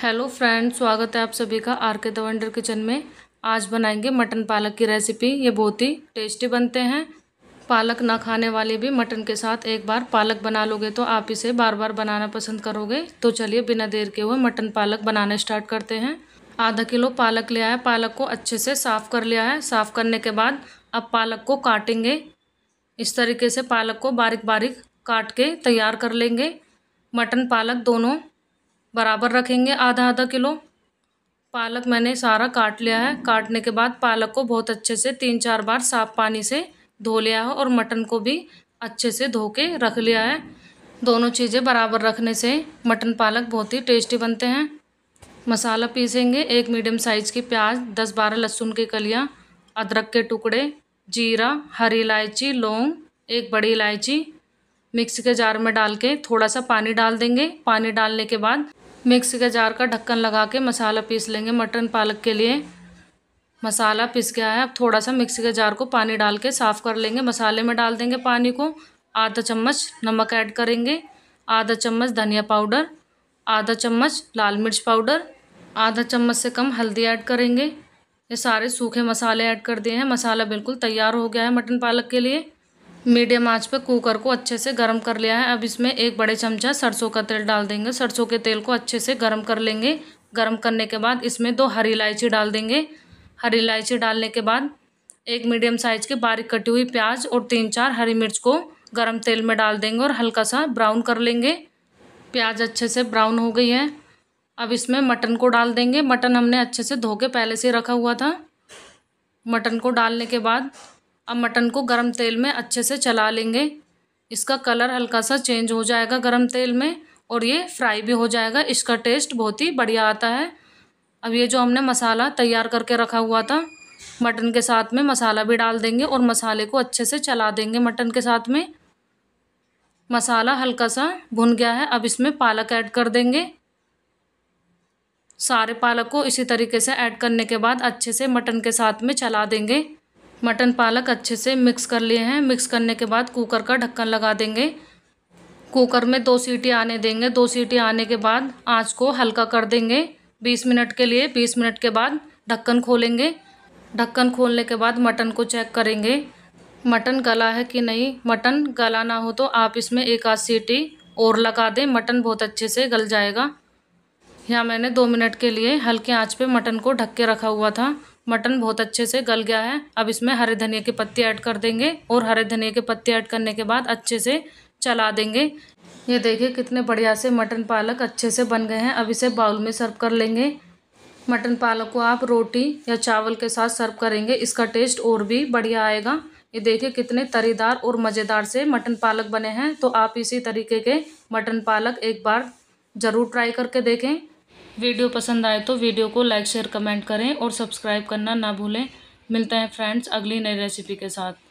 hello friend स्वागत है आप सभी का आर के दवंडर किचन में आज बनाएंगे मटन पालक की रेसिपी ये बहुत ही टेस्टी बनते हैं पालक ना खाने वाले भी मटन के साथ एक बार पालक बना लोगे तो आप इसे बार बार बनाना पसंद करोगे तो चलिए बिना देर के हुए मटन पालक बनाना स्टार्ट करते हैं आधा किलो पालक लिया है पालक को अच्छे से साफ़ कर लिया है साफ़ करने के बाद अब पालक को काटेंगे इस तरीके से पालक को बारीक बारीक काट के तैयार कर लेंगे मटन पालक दोनों बराबर रखेंगे आधा आधा किलो पालक मैंने सारा काट लिया है काटने के बाद पालक को बहुत अच्छे से तीन चार बार साफ पानी से धो लिया है और मटन को भी अच्छे से धो के रख लिया है दोनों चीज़ें बराबर रखने से मटन पालक बहुत ही टेस्टी बनते हैं मसाला पीसेंगे एक मीडियम साइज़ की प्याज दस बारह लहसुन की कलियाँ अदरक के टुकड़े जीरा हरी इलायची लौंग एक बड़ी इलायची मिक्सी के जार में डाल के थोड़ा सा पानी डाल देंगे पानी डालने के बाद मिक्सी के जार का ढक्कन लगा के मसाला पीस लेंगे मटन पालक के लिए मसाला पिस गया है अब थोड़ा सा मिक्सी के जार को पानी डाल के साफ़ कर लेंगे मसाले में डाल देंगे पानी को आधा चम्मच नमक ऐड करेंगे आधा चम्मच धनिया पाउडर आधा चम्मच लाल मिर्च पाउडर आधा चम्मच से कम हल्दी ऐड करेंगे ये सारे सूखे मसाले ऐड कर दिए हैं मसाला बिल्कुल तैयार हो गया है मटन पालक के लिए मीडियम आंच पर कुकर को अच्छे से गर्म कर लिया है अब इसमें एक बड़े चमचा सरसों का तेल डाल देंगे सरसों के तेल को अच्छे से गर्म कर लेंगे गर्म करने के बाद इसमें दो हरी इलायची डाल देंगे हरी इलायची डालने के बाद एक मीडियम साइज के बारीक कटी हुई प्याज और तीन चार हरी मिर्च को गर्म तेल में डाल देंगे और हल्का सा ब्राउन कर लेंगे प्याज अच्छे से ब्राउन हो गई है अब इसमें मटन को डाल देंगे मटन हमने अच्छे से धो के पहले से रखा हुआ था मटन को डालने के बाद अब मटन को गरम तेल में अच्छे से चला लेंगे इसका कलर हल्का सा चेंज हो जाएगा गरम तेल में और ये फ्राई भी हो जाएगा इसका टेस्ट बहुत ही बढ़िया आता है अब ये जो हमने मसाला तैयार करके रखा हुआ था मटन के साथ में मसाला भी डाल देंगे और मसाले को अच्छे से चला देंगे मटन के साथ में मसाला हल्का सा भुन गया है अब इसमें पालक ऐड कर देंगे सारे पालक को इसी तरीके से ऐड करने के बाद अच्छे से मटन के साथ में चला देंगे मटन पालक अच्छे से मिक्स कर लिए हैं मिक्स करने के बाद कुकर का ढक्कन लगा देंगे कुकर में दो सीटी आने देंगे दो सीटी आने के बाद आंच को हल्का कर देंगे बीस मिनट के लिए बीस मिनट के बाद ढक्कन खोलेंगे ढक्कन खोलने के बाद मटन को चेक करेंगे मटन गला है कि नहीं मटन गला ना हो तो आप इसमें एक आध सीटी और लगा दें मटन बहुत अच्छे से गल जाएगा यहाँ मैंने दो मिनट के लिए हल्के आंच पे मटन को ढक के रखा हुआ था मटन बहुत अच्छे से गल गया है अब इसमें हरे धनिया के पत्ते ऐड कर देंगे और हरे धनिया के पत्ते ऐड करने के बाद अच्छे से चला देंगे ये देखिए कितने बढ़िया से मटन पालक अच्छे से बन गए हैं अब इसे बाउल में सर्व कर लेंगे मटन पालक को आप रोटी या चावल के साथ सर्व करेंगे इसका टेस्ट और भी बढ़िया आएगा ये देखिए कितने तरीदार और मज़ेदार से मटन पालक बने हैं तो आप इसी तरीके के मटन पालक एक बार ज़रूर ट्राई करके देखें वीडियो पसंद आए तो वीडियो को लाइक शेयर कमेंट करें और सब्सक्राइब करना ना भूलें मिलते हैं फ्रेंड्स अगली नई रेसिपी के साथ